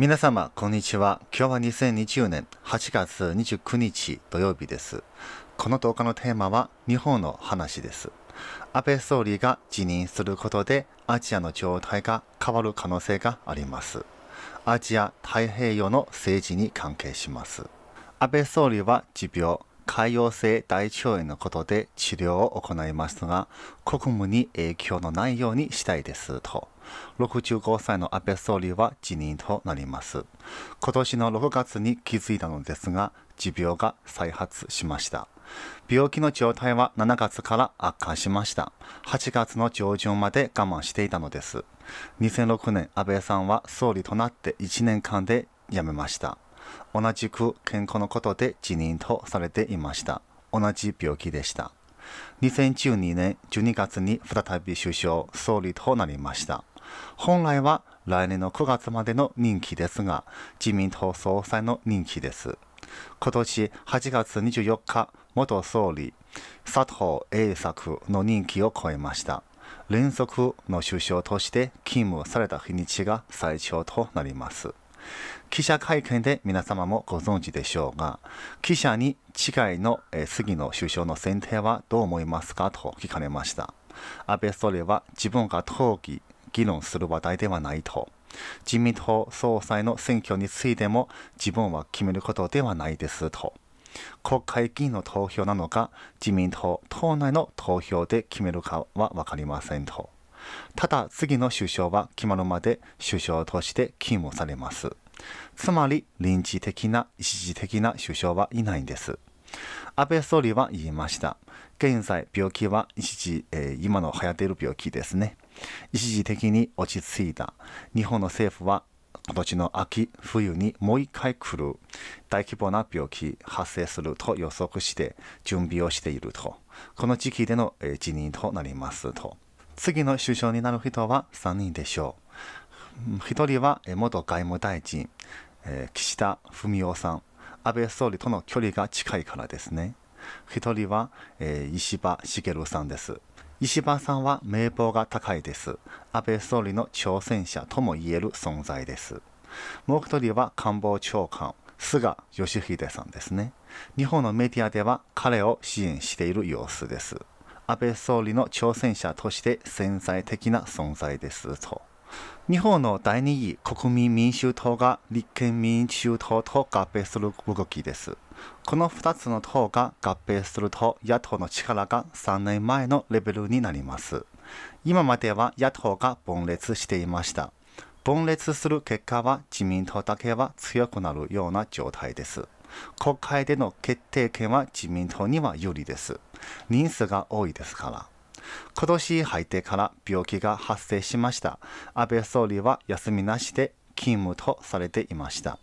皆様、こんにちは。今日は2020年8月29日土曜日です。この動画のテーマは日本の話です。安倍総理が辞任することでアジアの状態が変わる可能性があります。アジア太平洋の政治に関係します。安倍総理は持病、潰瘍性大腸炎のことで治療を行いますが、国務に影響のないようにしたいですと。65歳の安倍総理は辞任となります。今年の6月に気づいたのですが、持病が再発しました。病気の状態は7月から悪化しました。8月の上旬まで我慢していたのです。2006年、安倍さんは総理となって1年間で辞めました。同じく健康のことで辞任とされていました。同じ病気でした。2012年12月に再び首相、総理となりました。本来は来年の9月までの任期ですが、自民党総裁の任期です。今年8月24日、元総理、佐藤栄作の任期を超えました。連続の首相として勤務された日にちが最長となります。記者会見で皆様もご存知でしょうが、記者に次回の、え杉野首相の選定はどう思いますかと聞かれました。安倍総理は自分が討議、議論する話題ではないと。自民党総裁の選挙についても自分は決めることではないですと。国会議員の投票なのか、自民党党内の投票で決めるかは分かりませんと。ただ次の首相は決まるまで首相として勤務されます。つまり臨時的な一時的な首相はいないんです。安倍総理は言いました。現在、病気は一時、えー、今の流行っている病気ですね。一時的に落ち着いた。日本の政府は今年の秋、冬にもう一回来る大規模な病気発生すると予測して準備をしていると。この時期での、え辞任となりますと。次の首相になる人は3人でしょう。1人は元外務大臣、岸田文雄さん、安倍総理との距離が近いからですね。1人は石破茂さんです。石破さんは名簿が高いです。安倍総理の挑戦者とも言える存在です。もう1人は官房長官、菅義偉さんですね。日本のメディアでは彼を支援している様子です。安倍総理の挑戦者として潜在的な存在ですと。日本の第二位国民民主党が立憲民主党と合併する動きです。この2つの党が合併すると野党の力が3年前のレベルになります。今までは野党が分裂していました。分裂する結果は自民党だけは強くなるような状態です。国会での決定権は自民党には有利です。人数が多いですから。今年入ってから病気が発生しました。安倍総理は休みなしで勤務とされていました。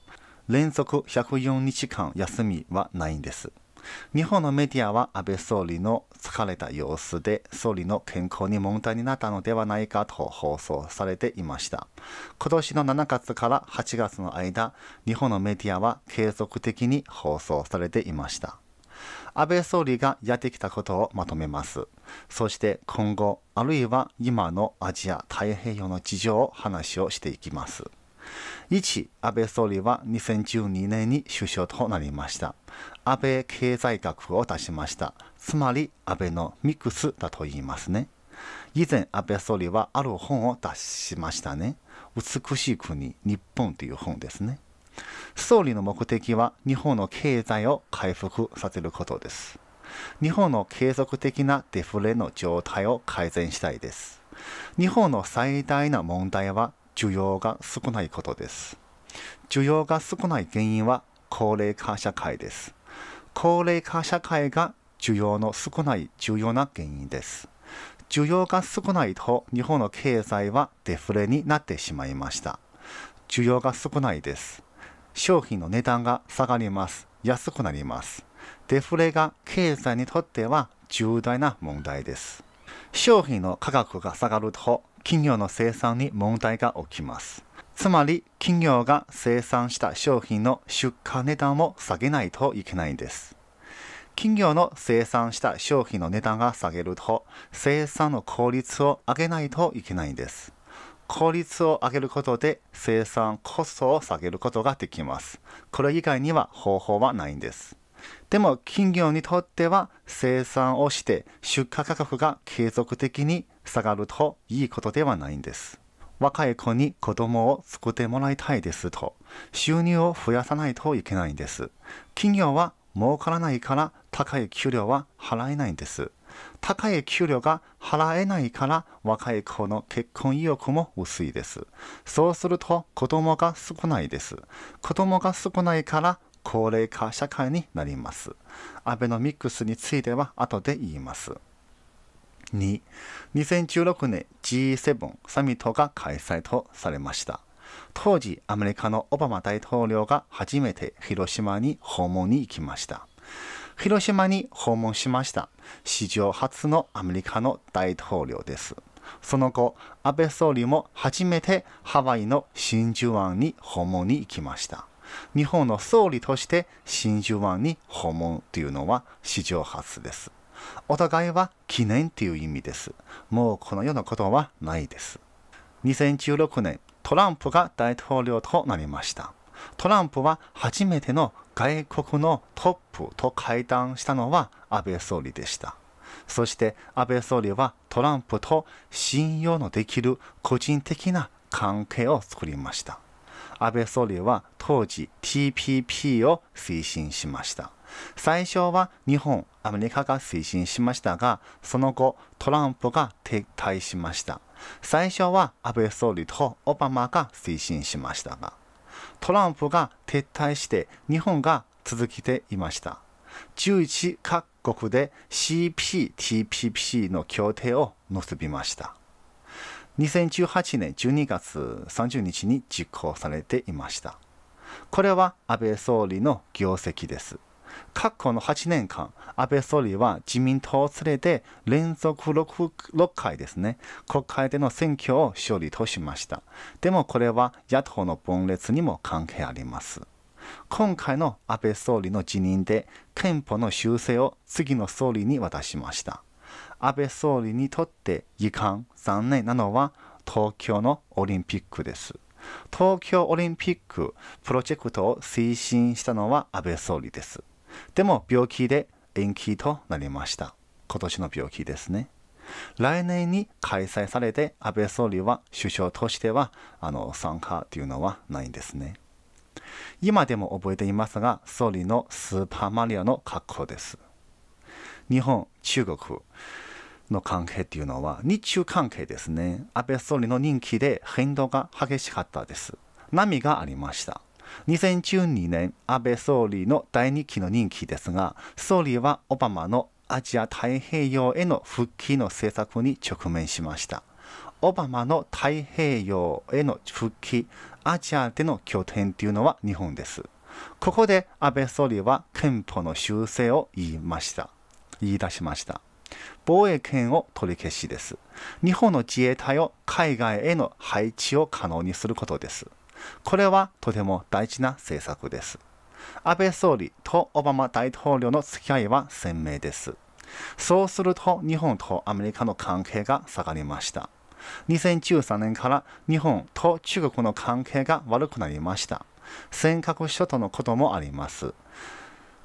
連続104日間休みはないんです。日本のメディアは安倍総理の疲れた様子で総理の健康に問題になったのではないかと放送されていました今年の7月から8月の間日本のメディアは継続的に放送されていました安倍総理がやってきたことをまとめます。そして今後、あるいは今のアジア太平洋の事情を話をしていきます。1、安倍総理は2012年に首相となりました。安倍経済学を出しました。つまり安倍のミックスだと言いますね。以前、安倍総理はある本を出しましたね。美しい国、日本という本ですね。総理の目的は日本の経済を回復させることです。日本の継続的なデフレの状態を改善したいです。日本の最大な問題は需要が少ないことです。需要が少ない原因は高齢化社会です。高齢化社会が需要の少ない重要な原因です。需要が少ないと日本の経済はデフレになってしまいました。需要が少ないです。商品の値段が下がります。安くなります。デフレが経済にとっては重大な問題です。商品の価格が下がると企業の生産に問題が起きます。つまり企業が生産した商品の出荷値段を下げないといけないんです。企業の生産した商品の値段が下げると生産の効率を上げないといけないんです。効率を上げることで生産コストを下げることができます。これ以外には方法はないんです。でも企業にとっては生産をして出荷価格が継続的に下がるといいことではないんです。若い子に子供を作ってもらいたいですと収入を増やさないといけないんです。企業は儲からないから高い給料は払えないんです。高い給料が払えないから若い子の結婚意欲も薄いです。そうすると子供が少ないです。子供が少ないから高齢化社会になります。アベノミクスについては後で言います。2 2016年 G7 サミットが開催とされました。当時、アメリカのオバマ大統領が初めて広島に訪問に行きました。広島に訪問しました史上初のアメリカの大統領ですその後安倍総理も初めてハワイの真珠湾に訪問に行きました日本の総理として真珠湾に訪問というのは史上初ですお互いは記念という意味ですもうこのようなことはないです2016年トランプが大統領となりましたトランプは初めての外国のトップと会談したのは安倍総理でした。そして安倍総理はトランプと信用のできる個人的な関係を作りました。安倍総理は当時 TPP を推進しました。最初は日本、アメリカが推進しましたが、その後トランプが撤退しました。最初は安倍総理とオバマが推進しましたが。トランプが撤退して日本が続けていました。11各国で CPTPP の協定を結びました。2018年12月30日に実行されていました。これは安倍総理の業績です。過去の8年間、安倍総理は自民党を連れて連続 6, 6回ですね、国会での選挙を勝利としました。でもこれは野党の分裂にも関係あります。今回の安倍総理の辞任で憲法の修正を次の総理に渡しました。安倍総理にとって遺憾、残念なのは東京のオリンピックです。東京オリンピックプロジェクトを推進したのは安倍総理です。でも病気で延期となりました。今年の病気ですね。来年に開催されて安倍総理は首相としてはあの参加というのはないんですね。今でも覚えていますが、総理のスーパーマリオの格好です。日本、中国の関係っていうのは、日中関係ですね。安倍総理の任期で変動が激しかったです。波がありました。2012年、安倍総理の第2期の任期ですが、総理はオバマのアジア太平洋への復帰の政策に直面しました。オバマの太平洋への復帰、アジアでの拠点というのは日本です。ここで安倍総理は憲法の修正を言いました。言い出しました。防衛権を取り消しです。日本の自衛隊を海外への配置を可能にすることです。これはとても大事な政策です。安倍総理とオバマ大統領の付き合いは鮮明です。そうすると日本とアメリカの関係が下がりました。2013年から日本と中国の関係が悪くなりました。尖閣諸島のこともあります。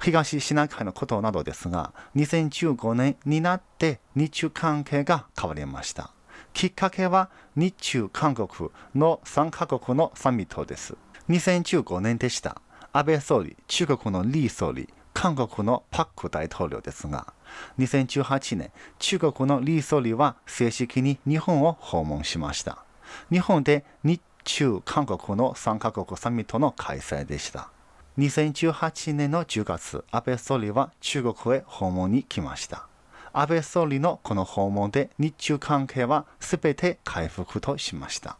東シナ海のことなどですが、2015年になって日中関係が変わりました。きっかけは日中韓国の3カ国のサミットです。2015年でした。安倍総理、中国の李総理、韓国のパク大統領ですが、2018年、中国の李総理は正式に日本を訪問しました。日本で日中韓国の3カ国サミットの開催でした。2018年の10月、安倍総理は中国へ訪問に来ました。安倍総理のこの訪問で日中関係は全て回復としました。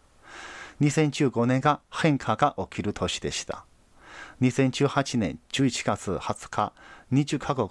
2015年が変化が起きる年でした。2018年11月20日、20カ国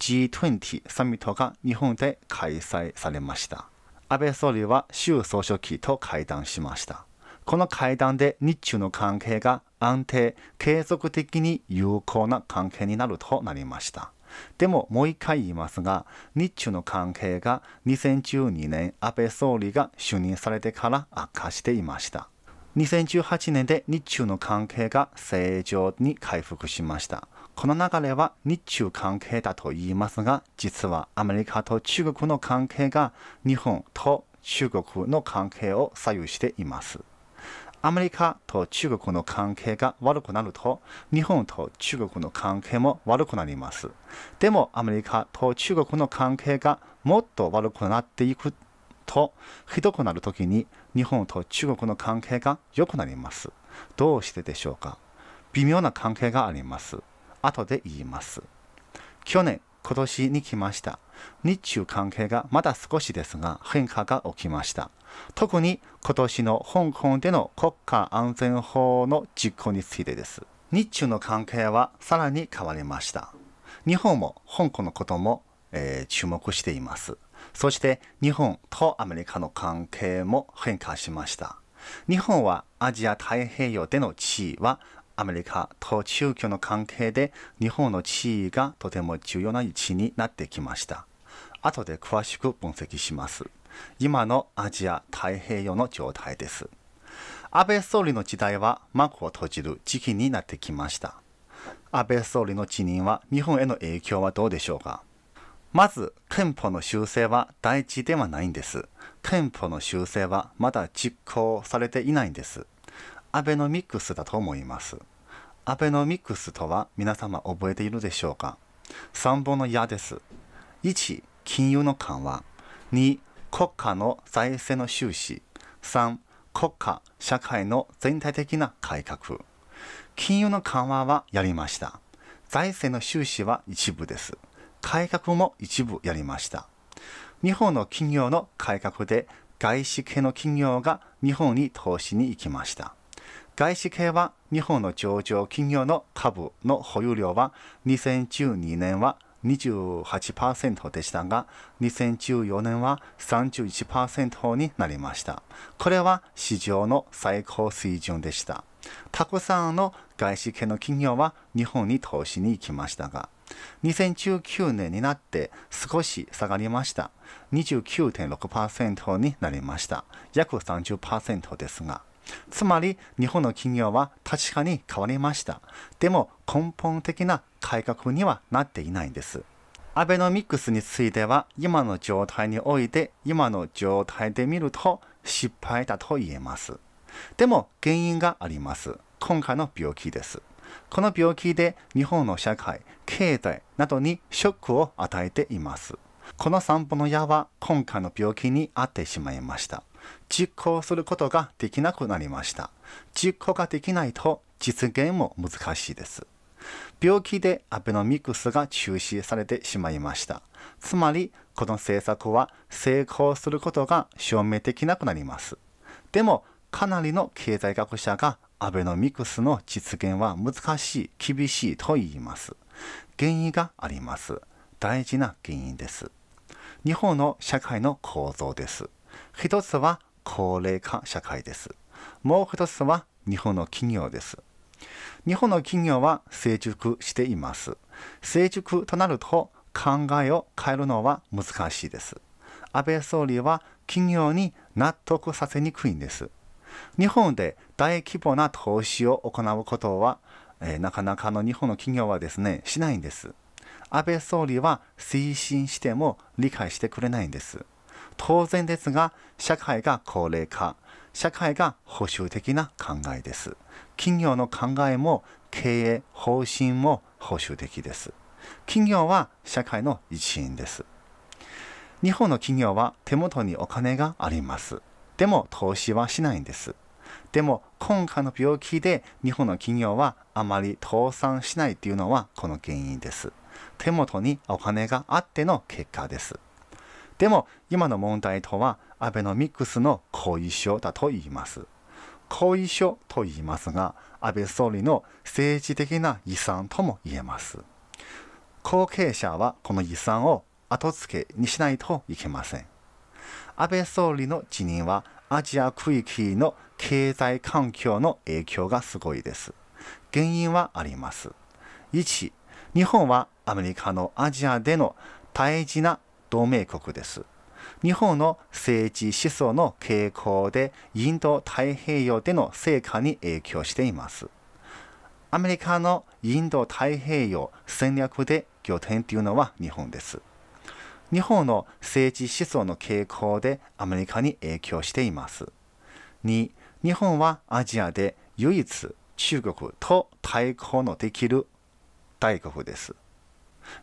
G20 サミットが日本で開催されました。安倍総理は習総書記と会談しました。この会談で日中の関係が安定、継続的に有効な関係になるとなりました。でももう一回言いますが、日中の関係が2012年安倍総理が就任されてから悪化していました。2018年で日中の関係が正常に回復しました。この流れは日中関係だと言いますが、実はアメリカと中国の関係が日本と中国の関係を左右しています。アメリカと中国の関係が悪くなると、日本と中国の関係も悪くなります。でも、アメリカと中国の関係がもっと悪くなっていくと、ひどくなるときに、日本と中国の関係が良くなります。どうしてでしょうか微妙な関係があります。後で言います。去年、今年に来ました。日中関係がまだ少しですが変化が起きました。特に今年の香港での国家安全法の実行についてです。日中の関係はさらに変わりました。日本も香港のことも、えー、注目しています。そして日本とアメリカの関係も変化しました。日本はアジア太平洋での地位はアメリカと中共の関係で日本の地位がとても重要な位置になってきました。後で詳しく分析します。今のアジア太平洋の状態です。安倍総理の時代は幕を閉じる時期になってきました。安倍総理の辞任は日本への影響はどうでしょうかまず、憲法の修正は大事ではないんです。憲法の修正はまだ実行されていないんです。アベノミクスだと思います。アベノミクスとは皆様覚えているでしょうか ?3 本の矢です。1、金融の緩和。2、国家の財政の収支。3、国家、社会の全体的な改革。金融の緩和はやりました。財政の収支は一部です。改革も一部やりました。日本の企業の改革で外資系の企業が日本に投資に行きました。外資系は日本の上場企業の株の保有量は2012年は28%でしたが、2014年は31%になりました。これは市場の最高水準でした。たくさんの外資系の企業は日本に投資に行きましたが、2019年になって少し下がりました。29.6%になりました。約30%ですが、つまり日本の企業は確かに変わりましたでも根本的な改革にはなっていないんですアベノミクスについては今の状態において今の状態で見ると失敗だと言えますでも原因があります今回の病気ですこの病気で日本の社会経済などにショックを与えていますこの散歩の矢は今回の病気に遭ってしまいました実行することができなくなりました。実行ができないと実現も難しいです。病気でアベノミクスが中止されてしまいました。つまり、この政策は成功することが証明できなくなります。でも、かなりの経済学者がアベノミクスの実現は難しい、厳しいと言います。原因があります。大事な原因です。日本の社会の構造です。一つは高齢化社会です。もう一つは日本の企業です。日本の企業は成熟しています。成熟となると考えを変えるのは難しいです。安倍総理は企業に納得させにくいんです。日本で大規模な投資を行うことは、えー、なかなかの日本の企業はですね、しないんです。安倍総理は推進しても理解してくれないんです。当然ですが社会が高齢化社会が保守的な考えです企業の考えも経営方針も保守的です企業は社会の一員です日本の企業は手元にお金がありますでも投資はしないんですでも今回の病気で日本の企業はあまり倒産しないというのはこの原因です手元にお金があっての結果ですでも今の問題とはアベノミクスの後遺症だと言います。後遺症と言いますが安倍総理の政治的な遺産とも言えます。後継者はこの遺産を後付けにしないといけません。安倍総理の辞任はアジア区域の経済環境の影響がすごいです。原因はあります。1、日本はアメリカのアジアでの大事な同盟国です。日本の政治思想の傾向でインド太平洋での成果に影響しています。アメリカのインド太平洋戦略で拠点というのは日本です。日本の政治思想の傾向でアメリカに影響しています。2、日本はアジアで唯一中国と対抗のできる大国です。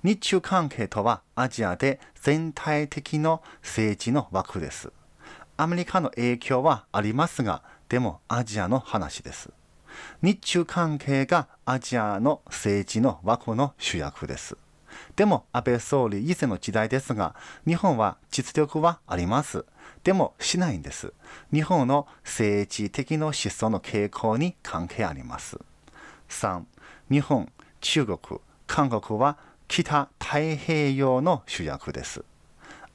日中関係とはアジアで全体的の政治の枠です。アメリカの影響はありますが、でもアジアの話です。日中関係がアジアの政治の枠の主役です。でも安倍総理以前の時代ですが、日本は実力はあります。でもしないんです。日本の政治的の思想の傾向に関係あります。3、日本、中国、韓国は北太平洋の主役です。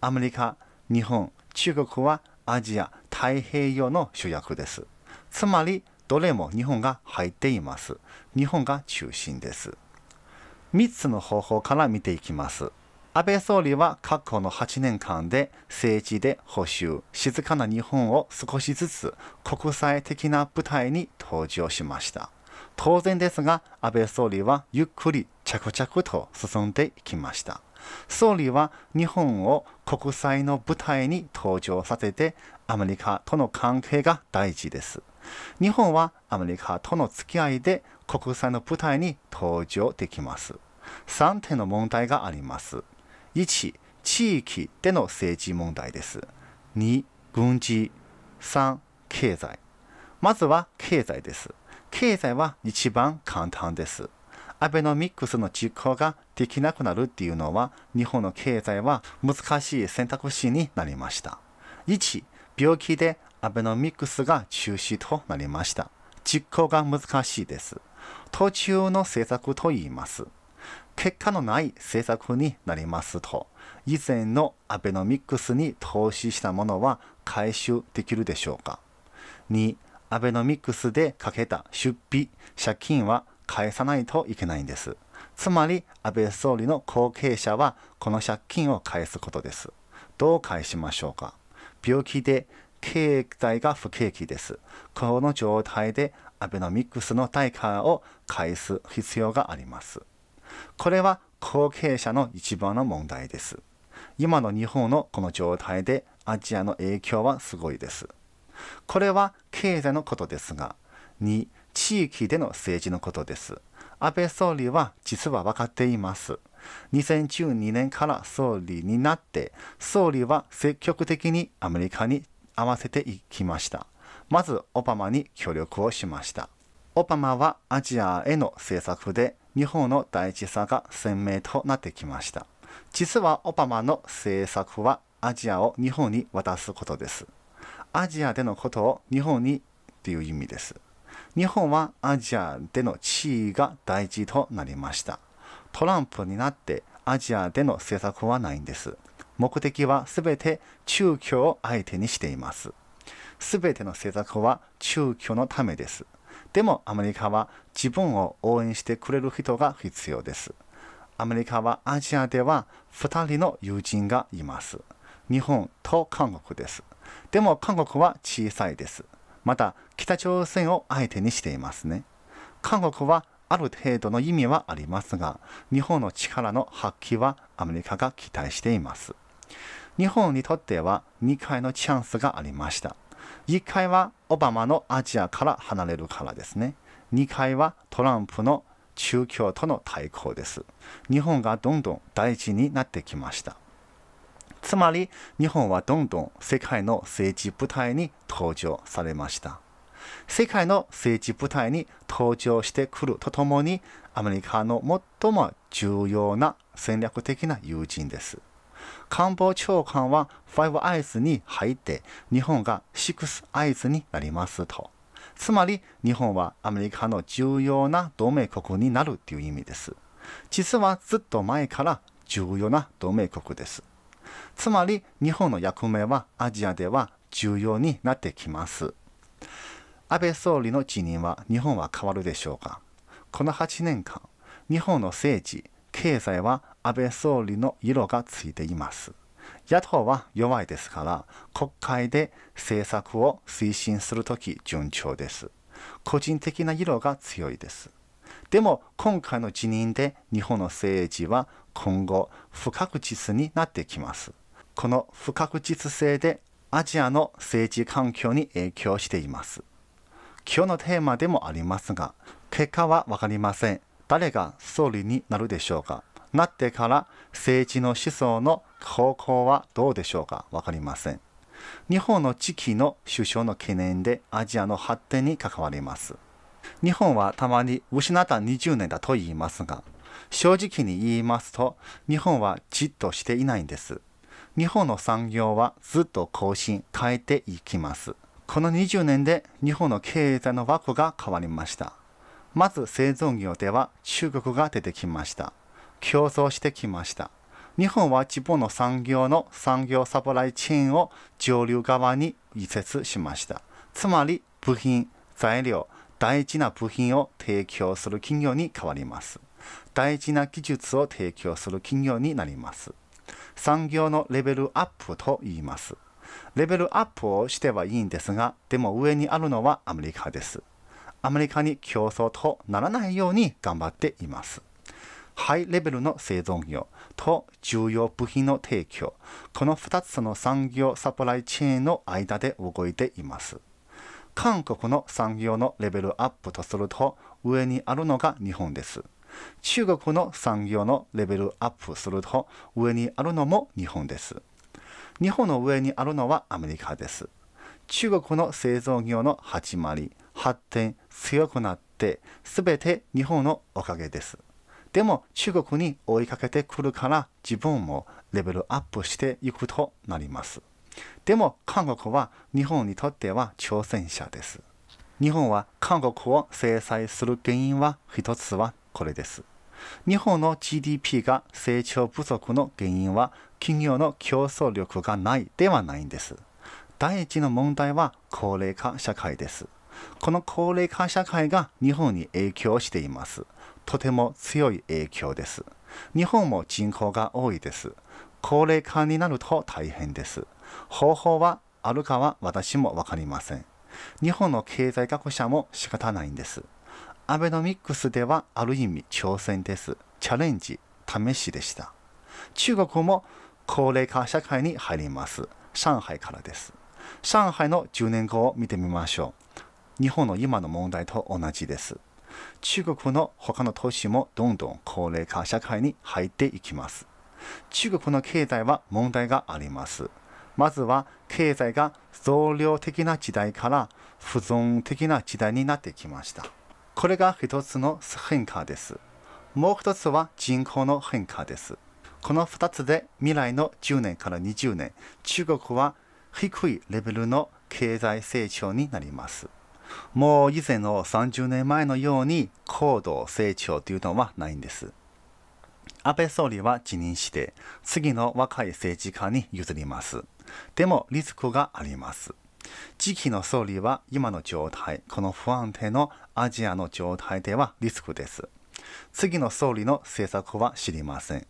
アメリカ、日本、中国はアジア、太平洋の主役です。つまり、どれも日本が入っています。日本が中心です。3つの方法から見ていきます。安倍総理は過去の8年間で政治で補修、静かな日本を少しずつ国際的な舞台に登場しました。当然ですが、安倍総理はゆっくり着々と進んでいきました。総理は日本を国際の舞台に登場させて、アメリカとの関係が大事です。日本はアメリカとの付き合いで国際の舞台に登場できます。3点の問題があります。1、地域での政治問題です。2、軍事。3、経済。まずは経済です。経済は一番簡単です。アベノミックスの実行ができなくなるっていうのは、日本の経済は難しい選択肢になりました。1、病気でアベノミックスが中止となりました。実行が難しいです。途中の政策と言います。結果のない政策になりますと、以前のアベノミックスに投資したものは回収できるでしょうか。2、アベノミクスでかけた出費、借金は返さないといけないんです。つまり安倍総理の後継者はこの借金を返すことです。どう返しましょうか病気で経済が不景気です。この状態でアベノミクスの対価を返す必要があります。これは後継者の一番の問題です。今の日本のこの状態でアジアの影響はすごいです。これは経済のことですが2地域での政治のことです安倍総理は実は分かっています2012年から総理になって総理は積極的にアメリカに合わせていきましたまずオバマに協力をしましたオバマはアジアへの政策で日本の大事さが鮮明となってきました実はオバマの政策はアジアを日本に渡すことですアジアでのことを日本にっていう意味です。日本はアジアでの地位が大事となりました。トランプになってアジアでの政策はないんです。目的はすべて中共を相手にしています。すべての政策は中共のためです。でもアメリカは自分を応援してくれる人が必要です。アメリカはアジアでは2人の友人がいます。日本と韓国です。でも韓国は小さいです。また、北朝鮮を相手にしていますね。韓国はある程度の意味はありますが、日本の力の発揮はアメリカが期待しています。日本にとっては2回のチャンスがありました。1回はオバマのアジアから離れるからですね。2回はトランプの中共との対抗です。日本がどんどん大事になってきました。つまり日本はどんどん世界の政治舞台に登場されました。世界の政治舞台に登場してくるとともにアメリカの最も重要な戦略的な友人です。官房長官は5アイズに入って日本が6アイズになりますと。つまり日本はアメリカの重要な同盟国になるという意味です。実はずっと前から重要な同盟国です。つまり日本の役目はアジアでは重要になってきます。安倍総理の辞任は日本は変わるでしょうかこの8年間、日本の政治、経済は安倍総理の色がついています。野党は弱いですから、国会で政策を推進するとき順調です。個人的な色が強いです。でも今回の辞任で日本の政治は今後不確実になってきます。この不確実性でアジアの政治環境に影響しています。今日のテーマでもありますが、結果は分かりません。誰が総理になるでしょうかなってから政治の思想の方向はどうでしょうか分かりません。日本の地域の首相の懸念でアジアの発展に関わります。日本はたまに失った20年だと言いますが、正直に言いますと、日本はじっとしていないんです。日本の産業はずっと更新、変えていきます。この20年で日本の経済の枠が変わりました。まず製造業では中国が出てきました。競争してきました。日本は自分の産業の産業サプライチェーンを上流側に移設しました。つまり部品、材料、大事な部品を提供する企業に変わります。大事な技術を提供する企業になります。産業のレベルアップと言います。レベルアップをしてはいいんですが、でも上にあるのはアメリカです。アメリカに競争とならないように頑張っています。ハイレベルの製造業と重要部品の提供、この2つの産業サプライチェーンの間で動いています。韓国の産業のレベルアップとすると上にあるのが日本です。中国の産業のレベルアップすると上にあるのも日本です。日本の上にあるのはアメリカです。中国の製造業の始まり、発展、強くなって、すべて日本のおかげです。でも中国に追いかけてくるから自分もレベルアップしていくとなります。でも韓国は日本にとっては挑戦者です。日本は韓国を制裁する原因は一つはこれです。日本の GDP が成長不足の原因は企業の競争力がないではないんです。第一の問題は高齢化社会です。この高齢化社会が日本に影響しています。とても強い影響です。日本も人口が多いです。高齢化になると大変です。方法はあるかは私も分かりません。日本の経済学者も仕方ないんです。アベノミクスではある意味挑戦です。チャレンジ、試しでした。中国も高齢化社会に入ります。上海からです。上海の10年後を見てみましょう。日本の今の問題と同じです。中国の他の都市もどんどん高齢化社会に入っていきます。中国の経済は問題があります。まずは経済が増量的な時代から不存的な時代になってきました。これが一つの変化です。もう一つは人口の変化です。この二つで未来の10年から20年、中国は低いレベルの経済成長になります。もう以前の30年前のように高度成長というのはないんです。安倍総理は辞任して、次の若い政治家に譲ります。でもリスクがあります。時期の総理は今の状態、この不安定のアジアの状態ではリスクです。次の総理の政策は知りません。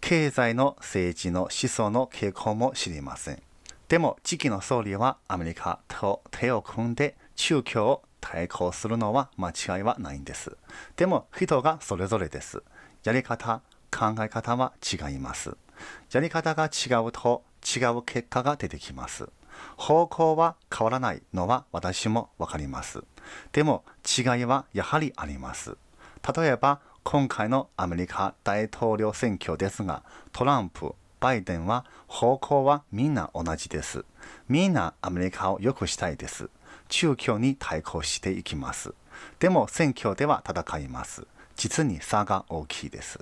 経済の政治の思想の傾向も知りません。でも次期の総理はアメリカと手を組んで中共を対抗するのは間違いはないんです。でも人がそれぞれです。やり方、考え方は違います。やり方が違うと違う結果が出てきます。方向は変わらないのは私もわかります。でも違いはやはりあります。例えば今回のアメリカ大統領選挙ですが、トランプ、バイデンは方向はみんな同じです。みんなアメリカを良くしたいです。中共に対抗していきます。でも選挙では戦います。実に差が大きいです。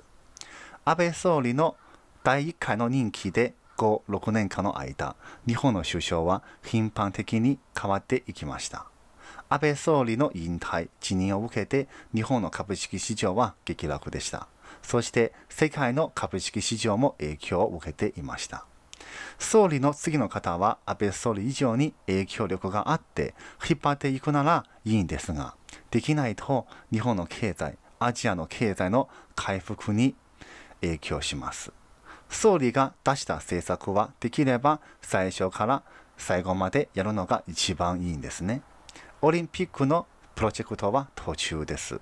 安倍総理の第1回の任期で後6年間の間、日本の首相は頻繁的に変わっていきました。安倍総理の引退、辞任を受けて日本の株式市場は激落でした。そして世界の株式市場も影響を受けていました。総理の次の方は安倍総理以上に影響力があって引っ張っていくならいいんですが、できないと日本の経済、アジアの経済の回復に影響します。総理が出した政策はできれば最初から最後までやるのが一番いいんですね。オリンピックのプロジェクトは途中です。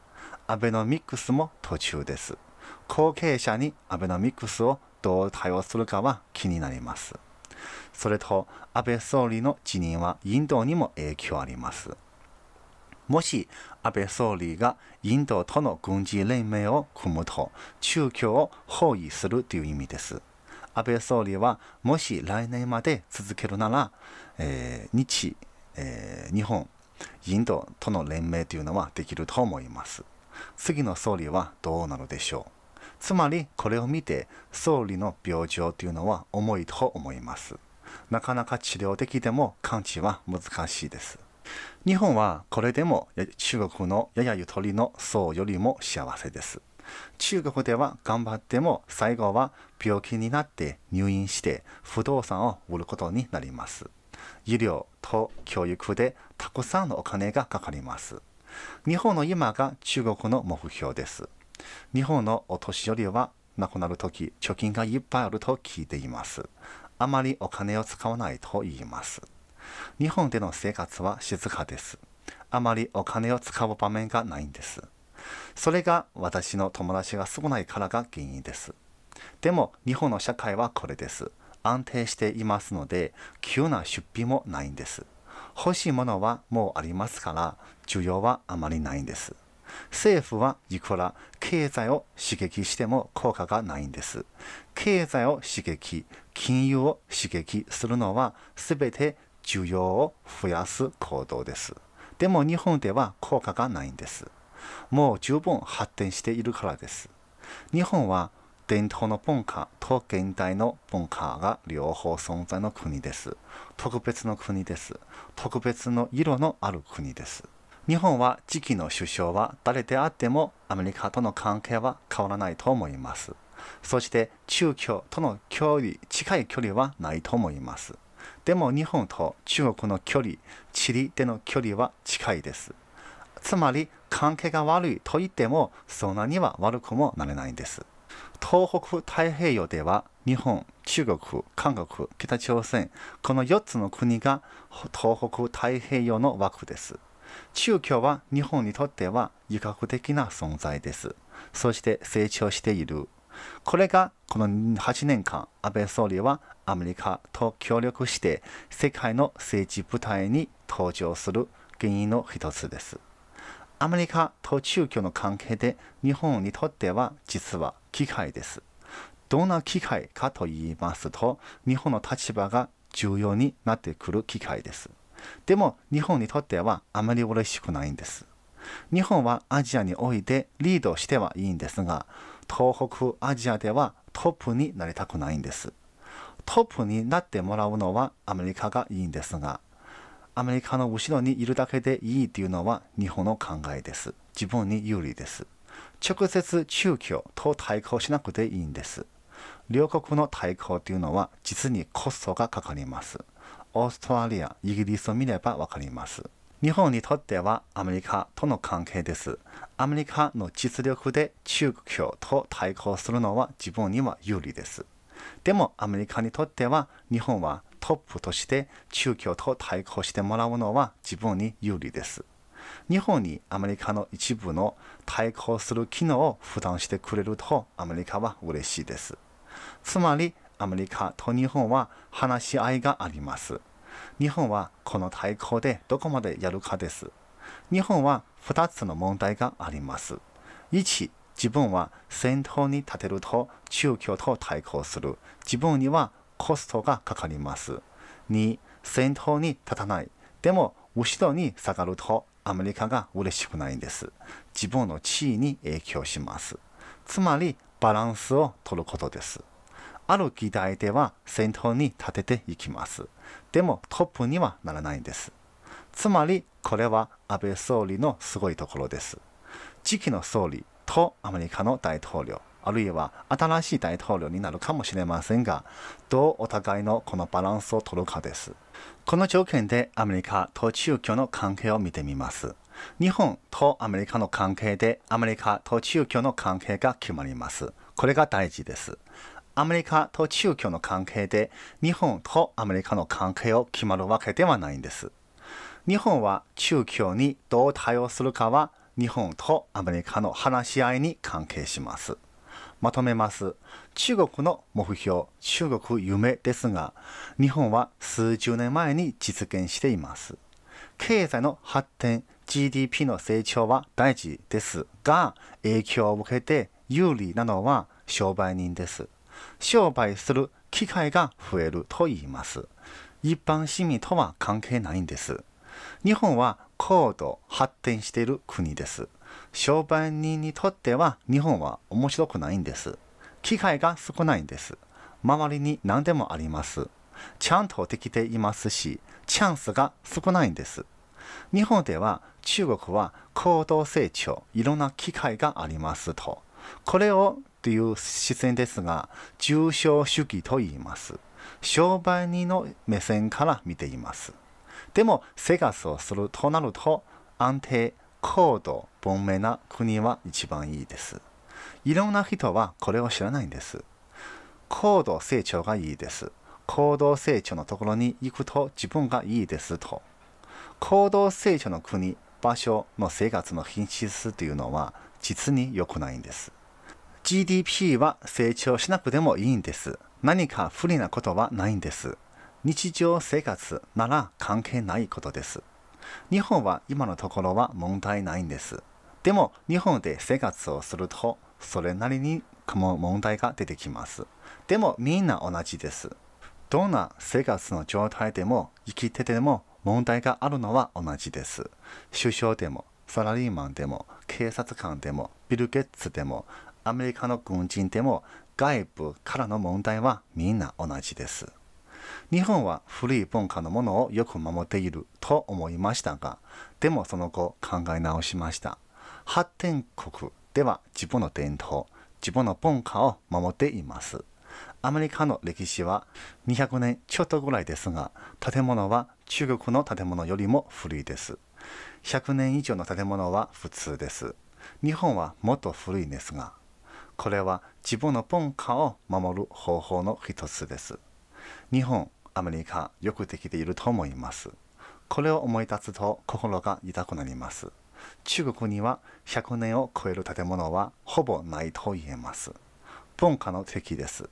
アベノミクスも途中です。後継者にアベノミクスをどう対応するかは気になります。それと安倍総理の辞任はインドにも影響あります。もし安倍総理がインドとの軍事連盟を組むと中共を包囲するという意味です。安倍総理はもし来年まで続けるなら、えー、日、えー、日本、インドとの連盟というのはできると思います。次の総理はどうなるでしょうつまりこれを見て総理の病状というのは重いと思います。なかなか治療できても完治は難しいです。日本はこれでも中国のややゆとりの層よりも幸せです。中国では頑張っても最後は病気になって入院して不動産を売ることになります。医療と教育でたくさんのお金がかかります。日本の今が中国の目標です。日本のお年寄りは亡くなるとき貯金がいっぱいあると聞いています。あまりお金を使わないと言います。日本での生活は静かです。あまりお金を使う場面がないんです。それが私の友達が少ないからが原因です。でも日本の社会はこれです。安定していますので、急な出費もないんです。欲しいものはもうありますから、需要はあまりないんです。政府はいくら経済を刺激しても効果がないんです。経済を刺激、金融を刺激するのは全て需要を増やす行動です。でも日本では効果がないんです。もう十分発展しているからです。日本は伝統の文化と現代の文化が両方存在の国です。特別の国です。特別の色のある国です。日本は次期の首相は誰であってもアメリカとの関係は変わらないと思います。そして中共との距離、近い距離はないと思います。でも日本と中国の距離、地理での距離は近いです。つまり関係が悪いと言ってもそんなには悪くもなれないんです。東北太平洋では日本、中国、韓国、北朝鮮、この4つの国が東北太平洋の枠です。中共は日本にとっては威嚇的な存在です。そして成長している。これがこの8年間、安倍総理はアメリカと協力して世界の政治舞台に登場する原因の一つです。アメリカと中共の関係で日本にとっては実は機会です。どんな機会かと言いますと、日本の立場が重要になってくる機会です。でも日本にとってはあまり嬉しくないんです。日本はアジアにおいてリードしてはいいんですが、東北アジアではトップになりたくないんです。トップになってもらうのはアメリカがいいんですが、アメリカの後ろにいるだけでいいというのは日本の考えです。自分に有利です。直接中共と対抗しなくていいんです。両国の対抗というのは実にコストがかかります。オーストラリア、イギリスを見ればわかります。日本にとってはアメリカとの関係です。アメリカの実力で中国と対抗するのは自分には有利です。でもアメリカにとっては日本はトップとして中共と対抗してもらうのは自分に有利です。日本にアメリカの一部の対抗する機能を負担してくれるとアメリカは嬉しいです。つまりアメリカと日本は話し合いがあります。日本はこの対抗でどこまでやるかです。日本は2つの問題があります。1、自分は先頭に立てると中共と対抗する。自分にはコストがかかります。2、先頭に立たない。でも、後ろに下がるとアメリカが嬉しくないんです。自分の地位に影響します。つまり、バランスを取ることです。ある議題では先頭に立てていきます。でもトップにはならないんです。つまりこれは安倍総理のすごいところです。次期の総理とアメリカの大統領、あるいは新しい大統領になるかもしれませんが、どうお互いのこのバランスを取るかです。この条件でアメリカと中共の関係を見てみます。日本とアメリカの関係でアメリカと中共の関係が決まります。これが大事です。アメリカと中共の関係で日本とアメリカの関係を決まるわけではないんです。日本は中共にどう対応するかは日本とアメリカの話し合いに関係します。まとめます。中国の目標、中国夢ですが、日本は数十年前に実現しています。経済の発展、GDP の成長は大事ですが、影響を受けて有利なのは商売人です。商売する機会が増えると言います。一般市民とは関係ないんです。日本は高度発展している国です。商売人にとっては日本は面白くないんです。機会が少ないんです。周りに何でもあります。ちゃんとできていますし、チャンスが少ないんです。日本では中国は高度成長、いろんな機会がありますと。これをっていう視線ですが、重症主義と言います。商売人の目線から見ています。でも、生活をするとなると、安定、高度、文明な国は一番いいです。いろんな人はこれを知らないんです。高度成長がいいです。行動成長のところに行くと自分がいいですと。行動成長の国、場所の生活の品質というのは実に良くないんです。GDP は成長しなくてもいいんです。何か不利なことはないんです。日常生活なら関係ないことです。日本は今のところは問題ないんです。でも日本で生活をするとそれなりに問題が出てきます。でもみんな同じです。どんな生活の状態でも生きてても問題があるのは同じです。首相でもサラリーマンでも警察官でもビル・ゲッツでもアメリカの軍人でも外部からの問題はみんな同じです。日本は古い文化のものをよく守っていると思いましたが、でもその後考え直しました。発展国では自分の伝統、自分の文化を守っています。アメリカの歴史は200年ちょっとぐらいですが、建物は中国の建物よりも古いです。100年以上の建物は普通です。日本はもっと古いんですが、これは自分の文化を守る方法の一つです。日本、アメリカ、よくできていると思います。これを思い立つと心が痛くなります。中国には100年を超える建物はほぼないと言えます。文化の敵です。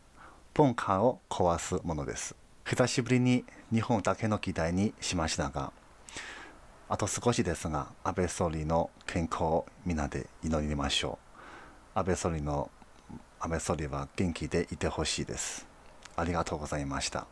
文化を壊すものです。久しぶりに日本だけの議題にしましたが、あと少しですが、安倍総理の健康を皆で祈りましょう。安倍総理の安倍総理は元気でいてほしいです。ありがとうございました。